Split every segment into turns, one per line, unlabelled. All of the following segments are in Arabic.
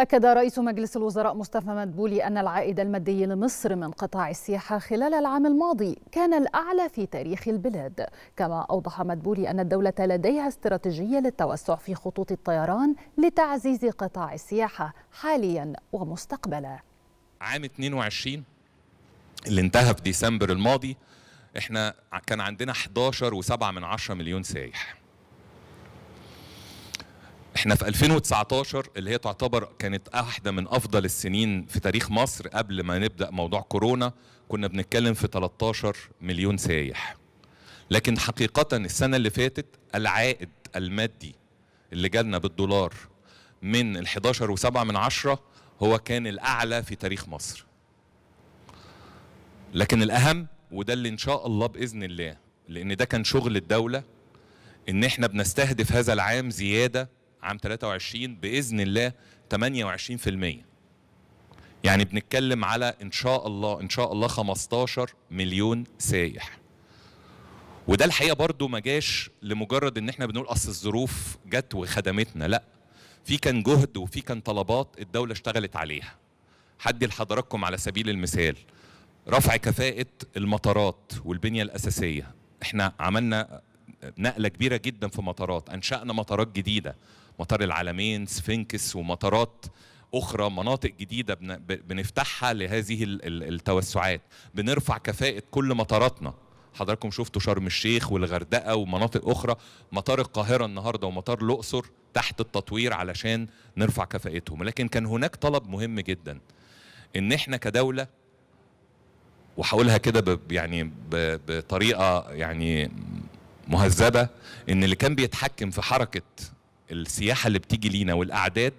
أكد رئيس مجلس الوزراء مصطفى مدبولي أن العائد المادي لمصر من قطاع السياحة خلال العام الماضي كان الأعلى في تاريخ البلاد، كما أوضح مدبولي أن الدولة لديها استراتيجية للتوسع في خطوط الطيران لتعزيز قطاع السياحة حاليا ومستقبلا.
عام 22 اللي انتهى في ديسمبر الماضي احنا كان عندنا 11.7 من 10 مليون سايح. احنا في 2019 اللي هي تعتبر كانت احدى من افضل السنين في تاريخ مصر قبل ما نبدا موضوع كورونا كنا بنتكلم في 13 مليون سايح لكن حقيقه السنه اللي فاتت العائد المادي اللي جالنا بالدولار من ال 11 و7 من عشرة هو كان الاعلى في تاريخ مصر لكن الاهم وده اللي ان شاء الله باذن الله لان ده كان شغل الدوله ان احنا بنستهدف هذا العام زياده عام 23 باذن الله 28% يعني بنتكلم على ان شاء الله ان شاء الله 15 مليون سايح وده الحقيقه برضو ما جاش لمجرد ان احنا بنقول اصل الظروف جت وخدمتنا لا في كان جهد وفي كان طلبات الدوله اشتغلت عليها حدي لحضراتكم على سبيل المثال رفع كفاءه المطارات والبنيه الاساسيه احنا عملنا نقله كبيره جدا في مطارات انشانا مطارات جديده مطار العالمين سفنكس ومطارات اخرى مناطق جديده بنفتحها لهذه التوسعات بنرفع كفاءه كل مطاراتنا حضراتكم شفتوا شرم الشيخ والغردقه ومناطق اخرى مطار القاهره النهارده ومطار الاقصر تحت التطوير علشان نرفع كفاءتهم لكن كان هناك طلب مهم جدا ان احنا كدوله وهقولها كده يعني بطريقه يعني مهذبه ان اللي كان بيتحكم في حركه السياحه اللي بتيجي لينا والاعداد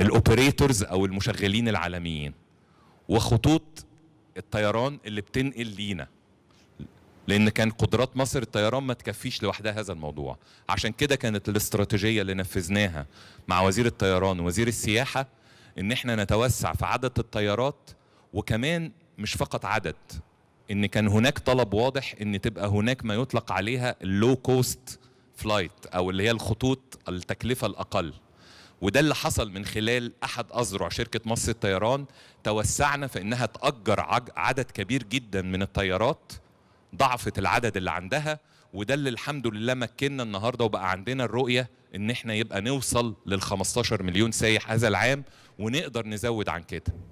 الاوبريتورز او المشغلين العالميين وخطوط الطيران اللي بتنقل لينا لان كان قدرات مصر الطيران ما تكفيش لوحدها هذا الموضوع عشان كده كانت الاستراتيجيه اللي نفذناها مع وزير الطيران ووزير السياحه ان احنا نتوسع في عدد الطيارات وكمان مش فقط عدد ان كان هناك طلب واضح ان تبقى هناك ما يطلق عليها اللو كوست فلايت او اللي هي الخطوط التكلفه الاقل وده اللي حصل من خلال احد اذرع شركه مصر الطيران توسعنا في انها تاجر عدد كبير جدا من الطيارات ضعفت العدد اللي عندها وده اللي الحمد لله مكننا النهارده وبقى عندنا الرؤيه ان احنا يبقى نوصل لل 15 مليون سايح هذا العام ونقدر نزود عن كده